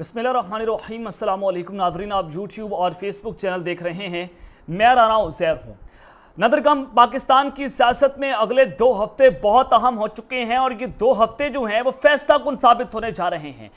बसमिल अल्लाम नाजरीन आप यूट्यूब और फेसबुक चैनल देख रहे हैं मैं राना उजैर हूँ नदर कम पाकिस्तान की सियासत में अगले दो हफ्ते बहुत अहम हो चुके हैं और ये दो हफ्ते जो हैं वो फैसला कुन साबित होने जा रहे हैं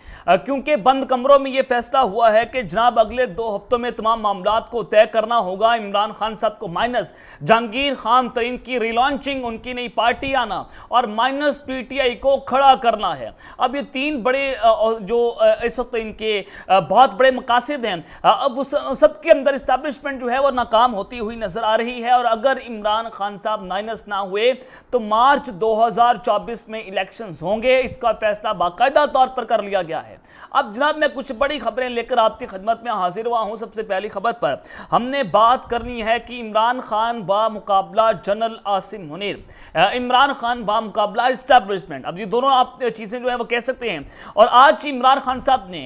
क्योंकि बंद कमरों में ये फैसला हुआ है कि जनाब अगले दो हफ्तों में तमाम मामला को तय करना होगा इमरान खान साहब को माइनस जहांगीर खान तरीन की रिलॉन्चिंग उनकी नई पार्टी आना और माइनस आई को खड़ा करना है अब ये तीन बड़े जो इस वक्त इनके बहुत बड़े मकासद हैं अब उस सबके अंदर इस्टेब्लिशमेंट जो है वो नाकाम होती हुई नजर आ रही है और अगर इमरान खान साहब माइनस ना हुए तो मार्च 2024 में इलेक्शंस होंगे इसका फैसला बाकायदा तौर पर कर लिया गया है अब जनाब मैं कुछ बड़ी खबरें लेकर आपकी खदमत में हाजिर हुआ हूं सबसे पहली खबर पर हमने बात करनी है कि इमरान खान बा मुकाबला जनरल आसिम मुनिर इमरान खान बा मुकाबला इस्टेब्लिशमेंट अब ये दोनों आप चीज़ें जो है वो कह सकते हैं और आज इमरान खान साहब ने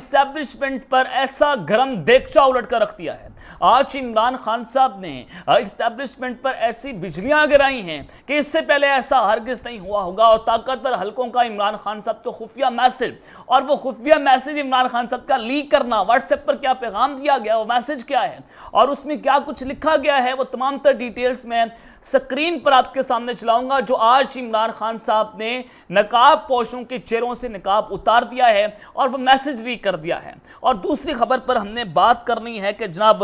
इस्टेब्लिशमेंट पर ऐसा गर्म देक्षा उलट कर रख दिया है आज इमरान खान साहब ने एस्टेब्लिशमेंट पर ऐसी बिजलियां गिराई हैं कि इससे पहले ऐसा हरगिज नहीं हुआ होगा और ताकतवर हलकों का इमरान खान साहब को खुफिया मैसेज और वो खुफिया मैसेज इमरान खान साहब का लीक करना व्हाट्सएप पर क्या पैगाम दिया गया वो मैसेज क्या है और उसमें क्या कुछ लिखा गया है वो तमाम तर डिटेल्स में स्क्रीन पर आपके सामने चलाऊंगा जो आज इमरान खान साहब ने नकाब पोशों के चेहरों से नकाब उतार दिया है और वो मैसेज भी कर दिया है और दूसरी खबर पर हमने बात करनी है कि जनाब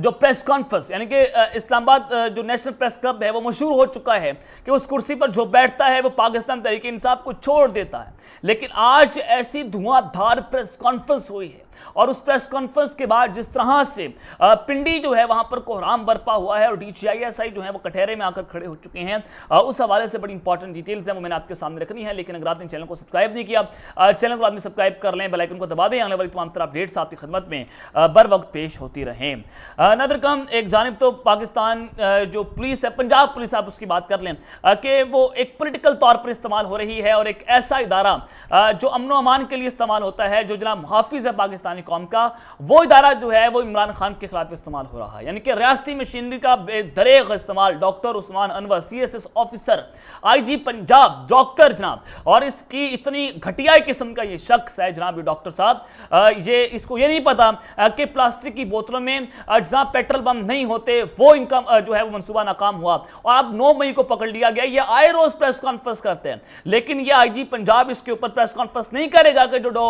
जो प्रेस कॉन्फ्रेंस यानी कि इस्लामाबाद जो नेशनल प्रेस क्लब है वो मशहूर हो चुका है कि उस कुर्सी पर जो बैठता है वो पाकिस्तान तरीके इंसाफ को छोड़ देता है लेकिन आज ऐसी धुआंधार प्रेस कॉन्फ्रेंस हुई है और उस प्रेस कॉन्फ्रेंस के बाद जिस तरह से पिंडी जो है वहां पर कोहराम बरपा हुआ है और डी जो है वो कटहरे में आकर खड़े हो चुके हैं उस हवाले से बड़ी इंपॉर्टेंट डिटेल्स हैं वो मैंने आपके सामने रखनी है लेकिन अगर आपने चैनल को सब्सक्राइब नहीं किया चैनल को आदमी सब्सक्राइब कर लें बेलाइकन को दबा दें आने वाली तमाम तरह अपडेट्स आपकी खदमत में बर वक्त पेश होती रहें नदर कम एक जानब तो पाकिस्तान जो पुलिस है पंजाब पुलिस आप उसकी बात कर लें कि वो एक पोलिटिकल तौर पर इस्तेमाल हो रही है और एक ऐसा इदारा जो अमनो अमान के लिए इस्तेमाल होता है जो जना मुहाफिज है पाकिस्तान पाकिस्तानी कौम का वो इदारा जो है वो इमरान खान के खिलाफ इस्तेमाल हो रहा है यानी कि रियाती मशीनरी का बेदरेग इस्तेमाल doctor Usman Anwar C S S officer I G Punjab doctor जनाब और इसकी इतनी घटिया किस्म का ये शख्स है जनाब ये डॉक्टर साहब ये इसको ये नहीं पता कि प्लास्टिक की बोतलों में जहाँ पेट्रोल पम्प नहीं होते वो इनकम जो है वो मनसूबा नाकाम हुआ और अब नौ मई को पकड़ लिया गया ये आए रोज प्रेस कॉन्फ्रेंस करते हैं लेकिन ये आईजी पंजाब इसके ऊपर प्रेस कॉन्फ्रेंस नहीं करेगा कि जो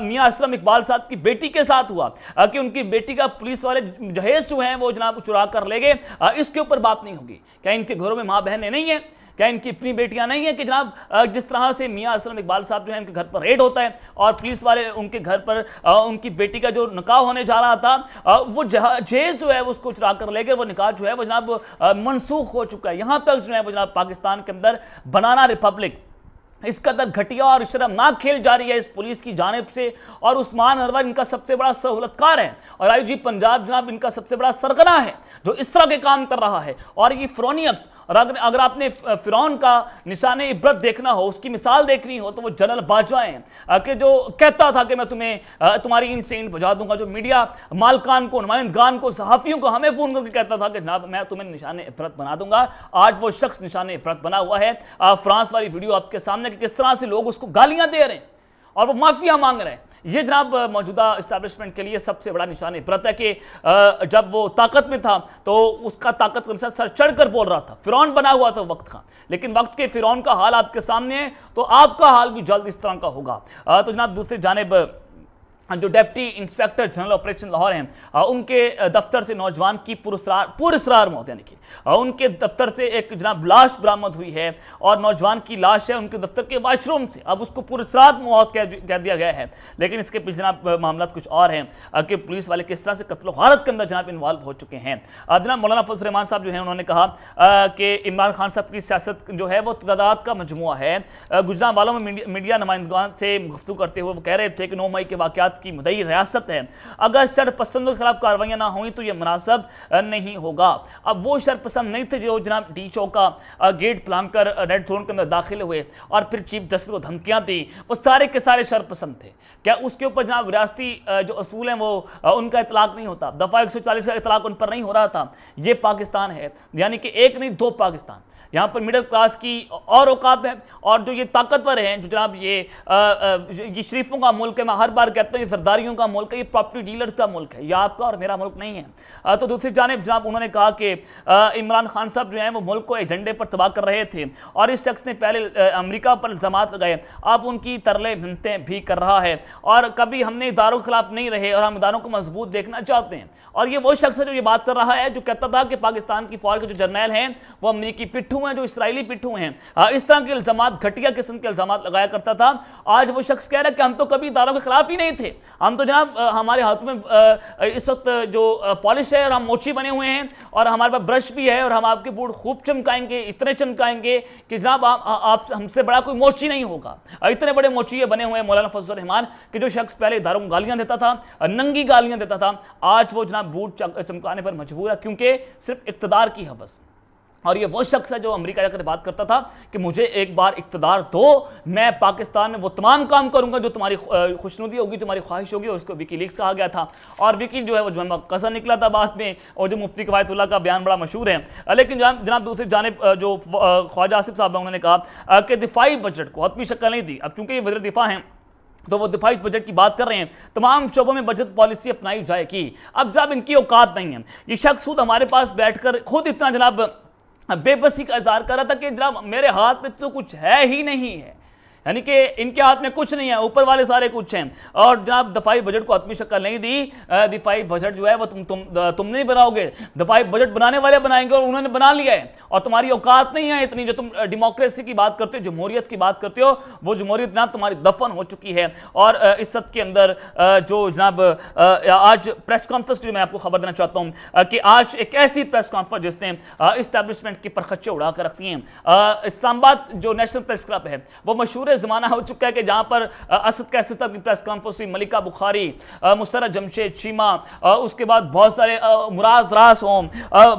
मियाँ असलम इकबाल साहब की बेटी के साथ हुआ कि उनकी बेटी का पुलिस वाले जहेज जो है वो जनाब चुरा कर ले गए इसके ऊपर बात नहीं होगी क्या इनके घरों में माँ बहनें नहीं है क्या इनकी अपनी बेटियां नहीं है कि जनाब जिस तरह से मियां असलम इकबाल साहब जो है इनके घर पर रेड होता है और पुलिस वाले उनके घर पर उनकी बेटी का जो निकाह होने जा रहा था वो जहेज जो है उसको चुरा कर ले गए वो निकाह जो है वो जनाब मनसूख हो चुका है यहां तक जो है वो जनाब पाकिस्तान के अंदर बनाना रिपब्लिक इस कदर घटिया और शर्मनाक खेल जारी है इस पुलिस की जानब से और उस्मान अरवर इनका सबसे बड़ा सहूलतकार है और आयु जी पंजाब जनाब इनका सबसे बड़ा सरगना है जो इस तरह के काम कर रहा है और ये फ्रोनियत और अगर अगर आपने फिर का निशान इब्रत देखना हो उसकी मिसाल देखनी हो तो वो जनरल बाजवा है कि जो कहता था कि मैं तुम्हें तुम्हारी इन सेंट बुझा दूंगा जो मीडिया मालकान को नुमाइंदगान को सहाफ़ियों को हमें फ़ोन करके कहता था कि ना मैं तुम्हें निशान इब्रत बना दूंगा आज वो शख्स निशान इब्रत बना हुआ है फ्रांस वाली वीडियो आपके सामने कि किस तरह से लोग उसको गालियां दे रहे हैं और वो माफिया मांग रहे हैं ये जनाब मौजूदा इस्टेब्लिशमेंट के लिए सबसे बड़ा निशान इबरत है कि जब वो ताकत में था तो उसका ताकत कम से सर चढ़ कर बोल रहा था फिरौन बना हुआ था वक्त का लेकिन वक्त के फिरौन का हाल आपके सामने है तो आपका हाल भी जल्द इस तरह का होगा तो जनाब दूसरी जानब जो deputy inspector general operation Lahore हैं उनके दफ्तर से नौजवान की पुरस्कार पुरस्कार मौत यानी कि उनके दफ्तर से एक जनाब लाश बरामद हुई है और नौजवान की लाश है उनके दफ्तर के वाशरूम से अब उसको पुरस्कार मौत कह दिया गया है लेकिन इसके पीछे जनाब मामला कुछ और हैं कि पुलिस वाले किस तरह से कत्ल वारत के अंदर जनाब इन्वॉल्व हो चुके हैं जनाब मौलाना फजल रहमान साहब जो है उन्होंने कहा कि इमरान खान साहब की सियासत जो है वो तदाद का मजमु है गुजरात वालों में मीडिया नुमाइंदगान से गुफ्तू करते हुए वो कह रहे थे कि नौ मई के वाक़ात की मदई रियासत है अगर शरपसंदों के खिलाफ कार्रवाइयाँ ना हुई तो ये मुनासब नहीं होगा अब वो शरपसंद नहीं थे जो जनाब डी चौक का गेट प्लान कर रेड जोन के अंदर दाखिल हुए और फिर चीफ जस्टिस को धमकियाँ दी वो सारे के सारे शरपसंद थे क्या उसके ऊपर जनाब रियाती जो असूल हैं वो उनका इतलाक नहीं होता दफ़ा एक का इतलाक उन पर नहीं हो रहा था ये पाकिस्तान है यानी कि एक नहीं दो पाकिस्तान यहाँ पर मिडिल क्लास की और औकात है और जो ये ताकतवर हैं जो जनाब ये ये शरीफों का मुल्क है मैं हर बार कहता हूँ जरदारियों का मुल्क है ये प्रॉपर्टी डीलर्स का मुल्क है या आपका और मेरा मुल्क नहीं है तो दूसरी जानब जनाब उन्होंने कहा कि इमरान खान साहब जो हैं वो मुल्क को एजेंडे पर तबाह कर रहे थे और इस शख्स ने पहले अमरीका पर इल्जाम लगाए अब उनकी तरले मिनतें भी कर रहा है और कभी हमने इदारों के खिलाफ नहीं रहे और हम इदारों को मजबूत देखना चाहते हैं और ये वो शख्स है जो ये बात कर रहा है जो कहता था कि पाकिस्तान की फौज के जो जर्नैल हैं वो अमरीकी पिट्ठू हैं जो इसराइली पिट्ठू हैं इस तरह के इल्जाम घटिया किस्म के इल्जाम लगाया करता था आज वो शख्स कह रहा है कि हम तो कभी इदारों के खिलाफ ही नहीं थे हम तो जनाब हमारे हाथ में इस वक्त जो पॉलिश है और हम मोची बने हुए हैं और हमारे पास ब्रश भी है और हम आपके बूट खूब चमकाएंगे इतने चमकाएंगे कि जनाब आप, आप हमसे बड़ा कोई मोची नहीं होगा इतने बड़े मोची बने हुए हैं मौलाना फजल रहमान कि जो शख्स पहले दारों को गालियाँ देता था नंगी गालियाँ देता था आज वो जनाब बूट चमकाने पर मजबूर है क्योंकि सिर्फ इकतदार की हवस और ये वो शख्स है जो अमेरिका जाकर बात करता था कि मुझे एक बार इकतदार दो मैं पाकिस्तान में वो तमाम काम करूंगा जो तुम्हारी खुशनुदी होगी तुम्हारी ख्वाहिश होगी और उसको विकी लीक्स कहा गया था और विकी जो है वो जो कसा निकला था बाद में और जो मुफ्ती कवायतुल्ला का बयान बड़ा मशहूर है लेकिन जनाब दूसरी जानब जो ख्वाजा आसिफ साहब उन्होंने कहा कि दिफाई बजट को हतमी शक्ल नहीं दी अब चूंकि ये वजर दिफा है तो वो दिफाई बजट की बात कर रहे हैं तमाम शोबों में बजट पॉलिसी अपनाई जाएगी अब जब इनकी औकात नहीं है ये शख्स खुद हमारे पास बैठकर खुद इतना जनाब बेबसी का इजहार कर रहा था कि जनाब मेरे हाथ में तो कुछ है ही नहीं है यानी कि इनके हाथ में कुछ नहीं है ऊपर वाले सारे कुछ हैं और जनाब दफाई बजट को आत्मी शक्ल नहीं दी दफाई बजट जो है वो तुम तुम तुम नहीं बनाओगे दफाई बजट बनाने वाले बनाएंगे और उन्होंने बना लिया है और तुम्हारी औकात नहीं है इतनी जो तुम डेमोक्रेसी की बात करते हो जमहूरियत की बात करते हो वो जमहूरियत जनाब तुम्हारी दफन हो चुकी है और इस सत के अंदर जो जनाब आज प्रेस कॉन्फ्रेंस की मैं आपको खबर देना चाहता हूँ कि आज एक ऐसी प्रेस कॉन्फ्रेंस जिसने इस्टेब्लिशमेंट की परखच्चे उड़ा कर रखती हैं इस्लामाबाद जो नेशनल प्रेस क्लब है वो मशहूर ज़माना हो चुका है कि जहां पर असद का सिस्टम की प्रेस कॉन्फ्रेंस हुई मलिका बुखारी मुस्तरा जमशेद चीमा उसके बाद बहुत सारे मुराद रास होम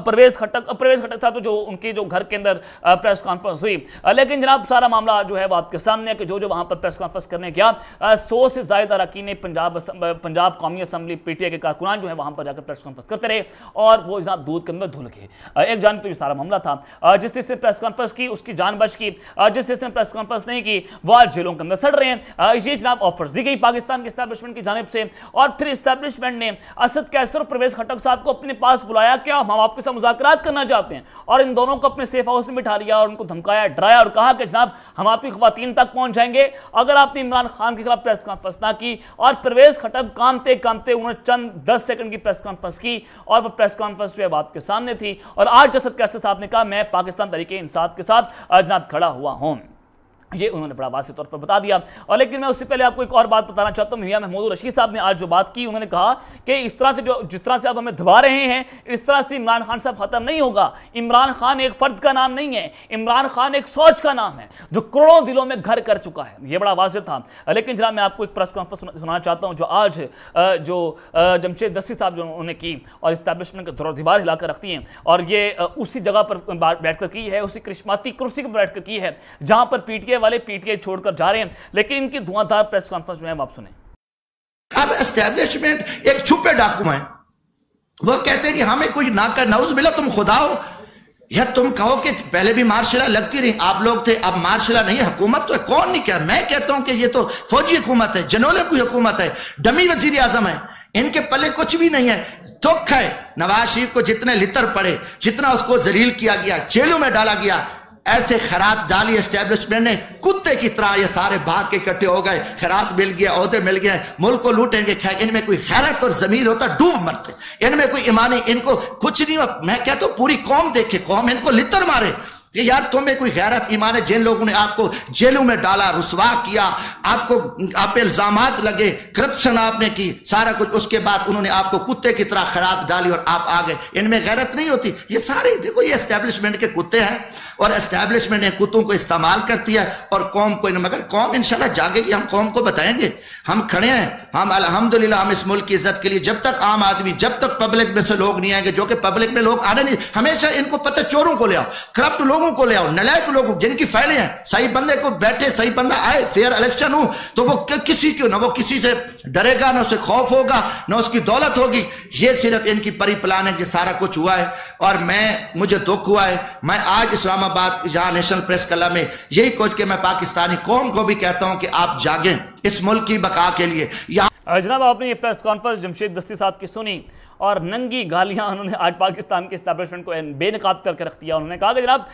प्रवेश खटक प्रवेश खटक था तो जो उनकी जो घर के अंदर प्रेस कॉन्फ्रेंस हुई लेकिन जनाब सारा मामला जो है वो आपके सामने कि जो जो वहां पर प्रेस कॉन्फ्रेंस करने गया सौ से ज्यादा ने पंजाब पंजाब कौमी असम्बली पीटीए के कारकुनान जो है वहां पर जाकर प्रेस कॉन्फ्रेंस करते रहे और वो जनाब दूध के अंदर धुल गए एक जान पर सारा मामला था जिस तरह से प्रेस कॉन्फ्रेंस की उसकी जान बच की जिस तरह से प्रेस कॉन्फ्रेंस नहीं की वो आज जेलों के अंदर सड़ रहे हैं ये जनाब ऑफर दी गई पाकिस्तान के स्टैब्लिशमेंट की जानब से और फिर स्टैब्लिशमेंट ने असद कैसर प्रवेश खटक साहब को अपने पास बुलाया कि हम आपके साथ मुजाकर करना चाहते हैं और इन दोनों को अपने सेफ हाउस में बिठा लिया और उनको धमकाया डराया और कहा कि जनाब हम आपकी खुवान तक पहुंच जाएंगे अगर आपने इमरान खान के खिलाफ प्रेस कॉन्फ्रेंस ना की और प्रवेश खटक कामते कामते उन्होंने चंद दस सेकंड की प्रेस कॉन्फ्रेंस की और वह प्रेस कॉन्फ्रेंस जो है बात के सामने थी और आज जसद कैसर साहब ने कहा मैं पाकिस्तान तरीके इंसाफ के साथ जनाब खड़ा हुआ हूँ ये उन्होंने बड़ा वाजे तौर पर बता दिया और लेकिन मैं उससे पहले आपको एक और बात बताना चाहता हूँ मियाँ महमूद रशीद साहब ने आज जो बात की उन्होंने कहा कि इस तरह से जो जिस तरह से आप हमें दबा रहे हैं इस तरह से इमरान खान साहब ख़त्म नहीं होगा इमरान खान एक फ़र्द का नाम नहीं है इमरान खान एक सोच का नाम है जो करोड़ों दिलों में घर कर चुका है ये बड़ा वाज था लेकिन जरा मैं आपको एक प्रेस कॉन्फ्रेंस सुनाना चाहता हूँ जो आज जो जमशेद दस्ती साहब जो उन्होंने की और इस्टेबलिशमेंट का दौर दीवार हिलाकर रखती हैं और ये उसी जगह पर बैठकर की है उसी करिश्माती कुर्सी पर बैठकर की है जहाँ पर पीटीए वाले पीटीआई छोड़कर जा रहे हैं लेकिन इनकी धुआंधार प्रेस कॉन्फ्रेंस जो है आप सुने अब एस्टेब्लिशमेंट एक छुपे डाकू है वो कहते हैं कि हमें कुछ ना कर नौज मिला तुम खुदा हो या तुम कहो कि पहले भी मार्शला लगती रही आप लोग थे अब मार्शला नहीं हुकूमत तो है, कौन नहीं क्या मैं कहता हूं कि ये तो फौजी हुकूमत है जनोले की हुकूमत है डमी वजीर आजम है इनके पले कुछ भी नहीं है दुख है नवाज शरीफ को जितने लितर पड़े जितना उसको जलील किया गया जेलों में डाला गया ऐसे खैरात जाली एस्टेब्लिशमेंट ने कुत्ते की तरह ये सारे भाग के इकट्ठे हो गए खरात मिल गया अहदे मिल गए मुल्क को लूटेंगे इनमें कोई हैरत और जमीर होता डूब मरते इनमें कोई ईमानी इनको कुछ नहीं मैं कहता तो पूरी कौम देखे कौम इनको लितर मारे कि यार तुम्हें कोई गैरत ईमान है जिन लोगों ने आपको जेलों में डाला रुसवा किया आपको आप इल्जाम लगे करप्शन आपने की सारा कुछ उसके बाद उन्होंने आपको कुत्ते की तरह खराब डाली और आप आ गए इनमें गैरत नहीं होती ये सारे देखो ये एस्टेब्लिशमेंट के कुत्ते हैं और एस्टेब्लिशमेंट इन कुत्तों को इस्तेमाल करती है और कौम को मगर कौम इनशाला जागेगी हम कौम को बताएंगे हम खड़े हैं हम अलहमदिल्ला हम इस मुल्क की इज्जत के लिए जब तक आम आदमी जब तक पब्लिक में से लोग नहीं आएंगे जो कि पब्लिक में लोग आने नहीं हमेशा इनको पता चोरों को ले आओ करप्ट लोग लोगों को ले आओ नलायक लोगों जिनकी फाइलें हैं सही बंदे को बैठे सही बंदा आए फेयर इलेक्शन हो तो वो किसी क्यों ना वो किसी से डरेगा ना उसे खौफ होगा ना उसकी दौलत होगी ये सिर्फ इनकी परी प्लान है जो सारा कुछ हुआ है और मैं मुझे दुख हुआ है मैं आज इस्लामाबाद यहाँ नेशनल प्रेस कला में यही कोच के मैं पाकिस्तानी कौम को भी कहता हूँ कि आप जागें इस मुल्क की बका के लिए यहाँ जनाब आपने ये प्रेस कॉन्फ्रेंस जमशेद दस्ती साहब की सुनी और नंगी गालियां उन्होंने आज पाकिस्तान के स्टैब्लिशमेंट को बेनकाब करके रख दिया उन्होंने कहा कि जनाब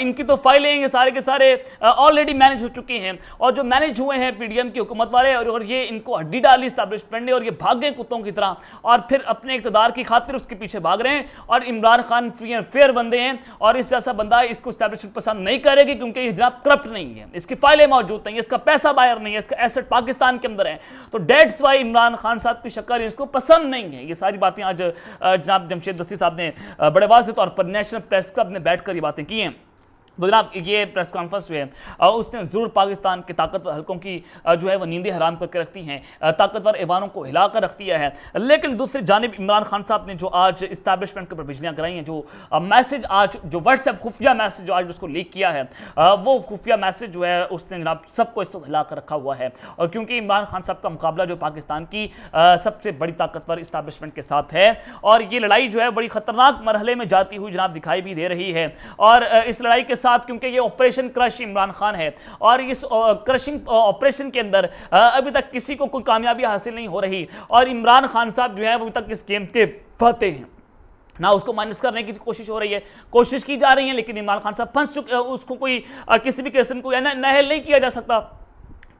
इनकी तो फाइलें ये सारे के सारे ऑलरेडी मैनेज हो चुकी हैं और जो मैनेज हुए हैं पी की हुकूमत वाले और ये इनको हड्डी डाली स्टैब्लिशमेंट ने और ये भागे कुत्तों की तरह और फिर अपने इकतदार की खातिर उसके पीछे भाग रहे हैं और Imran Khan free and fair बंदे हैं और इस जैसा बंदा इसको स्टैब्लिशमेंट पसंद नहीं करेगी क्योंकि ये जनाब करप्ट नहीं है इसकी फाइलें मौजूद नहीं है इसका पैसा बाहर नहीं है इसका एसेट पाकिस्तान के अंदर है तो डेट्स वाई इमरान खान साहब की शक्ल इसको पसंद नहीं है ये सारी बातें आज जनाब जमशेद दस्ती साहब ने बड़े वाजे के तौर पर नेशनल प्रेस क्लब में बैठकर ये बातें की हैं तो जनाब ये प्रेस कॉन्फ्रेंस जो है उसने ज़रूर पाकिस्तान के ताकतवर हलकों की जो है वो नींदें हराम करके रखती हैं ताकतवर ऐवानों को हिला कर रख दिया है लेकिन दूसरी जानब इमरान खान साहब ने जो आज इस्टेबलिशमेंट के ऊपर बिजलियाँ कराई हैं जो मैसेज आज जो व्हाट्सएप खुफिया मैसेज जो आज उसको लीक किया है वो खुफिया मैसेज जो है उसने जनाब सबको इस वक्त हिला कर रखा हुआ है और क्योंकि इमरान खान साहब का मुकाबला जो पाकिस्तान की सबसे बड़ी ताकतवर इस्टेबलिशमेंट के साथ है और ये लड़ाई जो है बड़ी खतरनाक मरहले में जाती हुई जनाब दिखाई भी दे रही है और इस लड़ाई के साथ साथ क्योंकि ये ऑपरेशन क्रश इमरान खान है और इस क्रशिंग ऑपरेशन के अंदर अभी तक किसी को कोई कामयाबी हासिल नहीं हो रही और इमरान खान साहब जो है अभी तक इस गेम के फतेह हैं ना उसको माइनस करने की कोशिश हो रही है कोशिश की जा रही है लेकिन इमरान खान साहब फंस चुके उसको कोई किसी भी किस्म को नहल नहीं किया जा सकता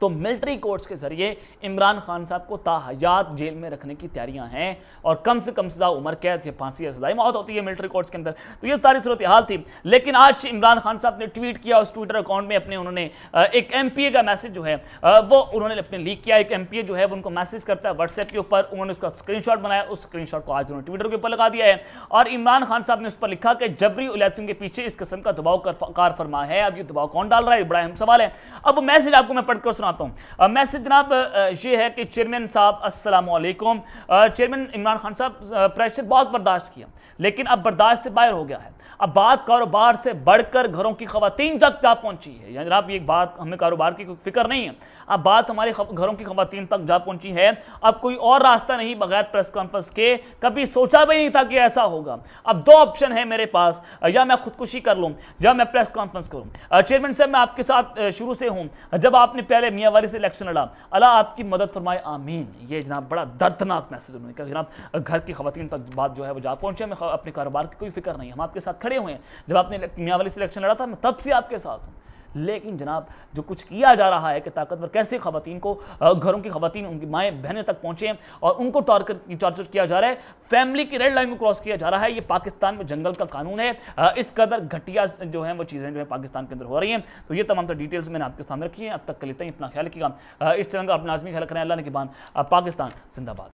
तो मिलिट्री कोर्ट्स के जरिए इमरान खान साहब को ताहयात जेल में रखने की तैयारियां हैं और कम से कम सजा उम्र कैद या फांसी या सजाई मौत होती है मिलिट्री कोर्ट्स के अंदर तो यह सारी सूरत हाल थी लेकिन आज इमरान खान साहब ने ट्वीट किया उस ट्विटर अकाउंट में अपने उन्होंने एक एम का मैसेज जो है वो उन्होंने अपने लीक किया एक एम जो है उनको मैसेज करता है व्हाट्सएप के ऊपर उन्होंने उसका स्क्रीन बनाया उस स्क्रीन को आज उन्होंने ट्विटर के ऊपर लगा दिया है और इमरान खान साहब ने उस पर लिखा कि जबरी उलैतियों के पीछे इस किस्म का दबाव कार फरमा है अब ये दबाव कौन डाल रहा है बड़ा अहम सवाल है अब मैसेज आपको मैं पढ़कर सुना सुनाता हूँ मैसेज जनाब ये है कि चेयरमैन साहब असलकुम चेयरमैन इमरान खान साहब प्रेशर बहुत बर्दाश्त किया लेकिन अब बर्दाश्त से बाहर हो गया है अब बात कारोबार से बढ़कर घरों की खातन तक जा पहुंची है यानी जनाब ये बात हमें कारोबार की कोई फिक्र नहीं है अब बात हमारे घरों की खातन तक जा पहुंची है अब कोई और रास्ता नहीं बगैर प्रेस कॉन्फ्रेंस के कभी सोचा भी नहीं था कि ऐसा होगा अब दो ऑप्शन है मेरे पास या मैं खुदकुशी कर लूँ या मैं प्रेस कॉन्फ्रेंस करूँ चेयरमैन साहब मैं आपके साथ शुरू से हूँ जब आपने पहले मियाँवारी से इलेक्शन लड़ा अला आपकी मदद फरमाए आमीन ये जनाब बड़ा दर्दनाक मैसेज उन्होंने कहा जनाब घर की खातन तक बात जो है वो जा पहुँचे हमें अपने कारोबार की कोई फिक्र नहीं हम आपके साथ खड़े हुए हैं जब आपने मियावली से इलेक्शन लड़ा था मैं तब से आपके साथ हूँ लेकिन जनाब जो कुछ किया जा रहा है कि ताकतवर कैसे खातन को घरों की खातन उनकी माएँ बहनें तक पहुँचे और उनको टॉर्कर टार्चर किया जा रहा है फैमिली की रेड लाइन को क्रॉस किया जा रहा है ये पाकिस्तान में जंगल का कानून है इस कदर घटिया जो है वो चीज़ें जो है पाकिस्तान के अंदर हो रही हैं तो ये तमाम तो डिटेल्स मैंने आपके सामने रखी है अब तक कर लेते हैं अपना ख्याल रखिएगा इस तरह का अपना आजमी ख्याल करें अल्लाह ने के पाकिस्तान जिंदाबाद